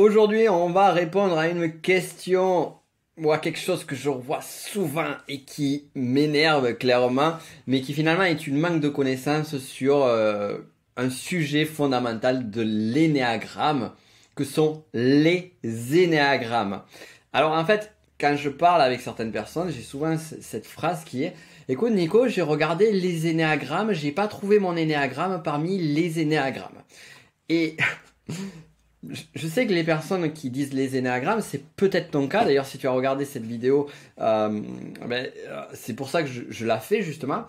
Aujourd'hui, on va répondre à une question ou à quelque chose que je revois souvent et qui m'énerve clairement, mais qui finalement est une manque de connaissance sur euh, un sujet fondamental de l'énéagramme, que sont les énéagrammes. Alors en fait, quand je parle avec certaines personnes, j'ai souvent cette phrase qui est Écoute Nico, j'ai regardé les énéagrammes, j'ai pas trouvé mon énéagramme parmi les énéagrammes. Et je sais que les personnes qui disent les énéagrammes, c'est peut-être ton cas. D'ailleurs, si tu as regardé cette vidéo, euh, ben, euh, c'est pour ça que je, je, la fais justement.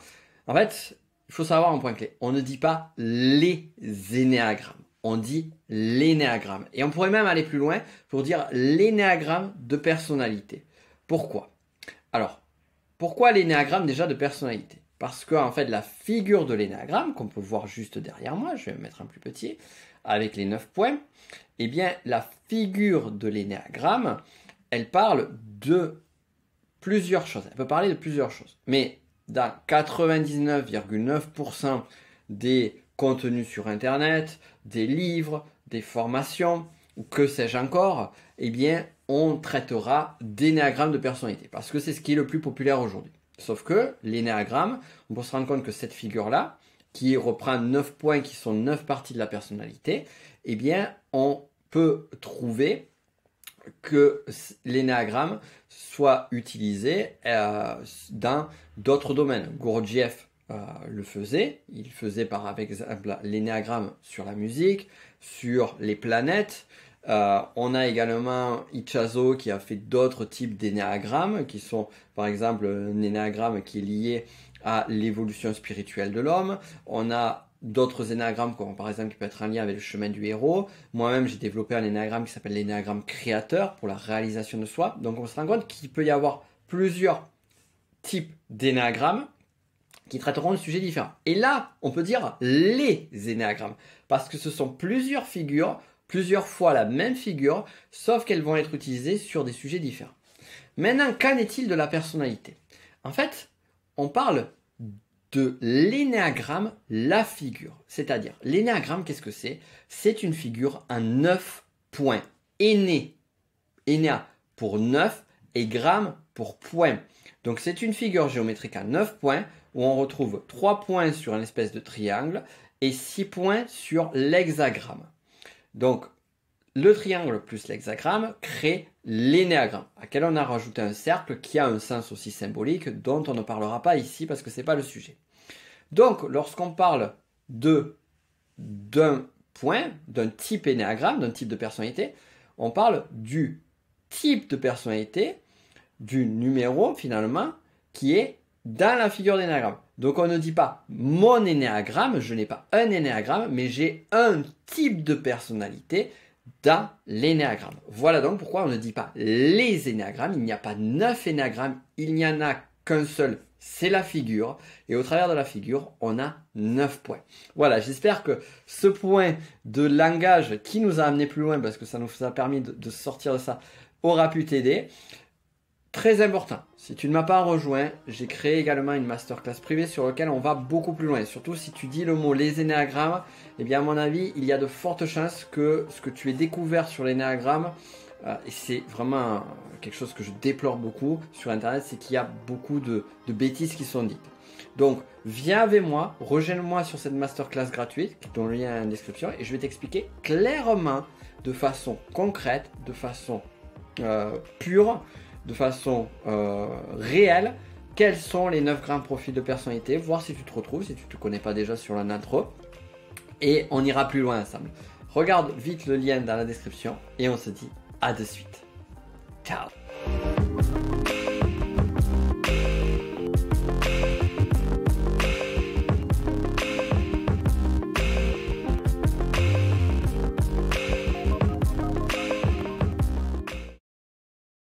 En fait, il faut savoir un point clé. On ne dit pas les énéagrammes. On dit l'énéagramme. Et on pourrait même aller plus loin pour dire l'énéagramme de personnalité. Pourquoi Alors, pourquoi l'énéagramme déjà de personnalité parce que, en fait, la figure de l'énagramme, qu'on peut voir juste derrière moi, je vais mettre un plus petit, avec les 9 points, eh bien, la figure de l'énagramme, elle parle de plusieurs choses. Elle peut parler de plusieurs choses. Mais dans 99,9% des contenus sur Internet, des livres, des formations, ou que sais-je encore, eh bien, on traitera d'énagramme de personnalité. Parce que c'est ce qui est le plus populaire aujourd'hui. Sauf que l'énéagramme, on peut se rendre compte que cette figure-là, qui reprend 9 points qui sont 9 parties de la personnalité, eh bien, on peut trouver que l'énéagramme soit utilisé euh, dans d'autres domaines. Gurdjieff euh, le faisait, il faisait par exemple l'énéagramme sur la musique, sur les planètes, euh, on a également Ichazo qui a fait d'autres types d'énéagrammes, qui sont par exemple un énéagramme qui est lié à l'évolution spirituelle de l'homme. On a d'autres énéagrammes, par exemple qui peut être un lien avec le chemin du héros. Moi-même, j'ai développé un énéagramme qui s'appelle l'énéagramme créateur pour la réalisation de soi. Donc on se rend compte qu'il peut y avoir plusieurs types d'énéagrammes qui traiteront de sujets différents. Et là, on peut dire les énéagrammes, parce que ce sont plusieurs figures plusieurs fois la même figure, sauf qu'elles vont être utilisées sur des sujets différents. Maintenant, qu'en est-il de la personnalité En fait, on parle de l'énéagramme, la figure. C'est-à-dire, l'énéagramme, qu'est-ce que c'est C'est une figure à 9 points. Éné, énéa pour 9 et gramme pour point. Donc c'est une figure géométrique à 9 points où on retrouve 3 points sur une espèce de triangle et 6 points sur l'hexagramme. Donc, le triangle plus l'hexagramme crée l'énéagramme, à quel on a rajouté un cercle qui a un sens aussi symbolique dont on ne parlera pas ici parce que ce n'est pas le sujet. Donc, lorsqu'on parle d'un point, d'un type énéagramme, d'un type de personnalité, on parle du type de personnalité, du numéro finalement, qui est dans la figure d'énéagramme. Donc on ne dit pas mon énéagramme, je n'ai pas un énéagramme, mais j'ai un type de personnalité dans l'énéagramme. Voilà donc pourquoi on ne dit pas les énéagrammes, il n'y a pas neuf énéagrammes, il n'y en a qu'un seul, c'est la figure. Et au travers de la figure, on a neuf points. Voilà, j'espère que ce point de langage qui nous a amené plus loin, parce que ça nous a permis de, de sortir de ça, aura pu t'aider. Très important, si tu ne m'as pas rejoint, j'ai créé également une masterclass privée sur laquelle on va beaucoup plus loin. Surtout si tu dis le mot les énéagrammes, eh bien à mon avis, il y a de fortes chances que ce que tu aies découvert sur l'énéagramme, euh, et c'est vraiment quelque chose que je déplore beaucoup sur Internet, c'est qu'il y a beaucoup de, bêtises qui sont dites. Donc, viens avec moi, rejoins-moi sur cette masterclass gratuite, dont le lien est en description, et je vais t'expliquer clairement, de façon concrète, de façon euh, pure, de façon euh, réelle quels sont les 9 grands profils de personnalité, voir si tu te retrouves, si tu ne te connais pas déjà sur la natro. Et on ira plus loin ensemble. Regarde vite le lien dans la description et on se dit à de suite. Ciao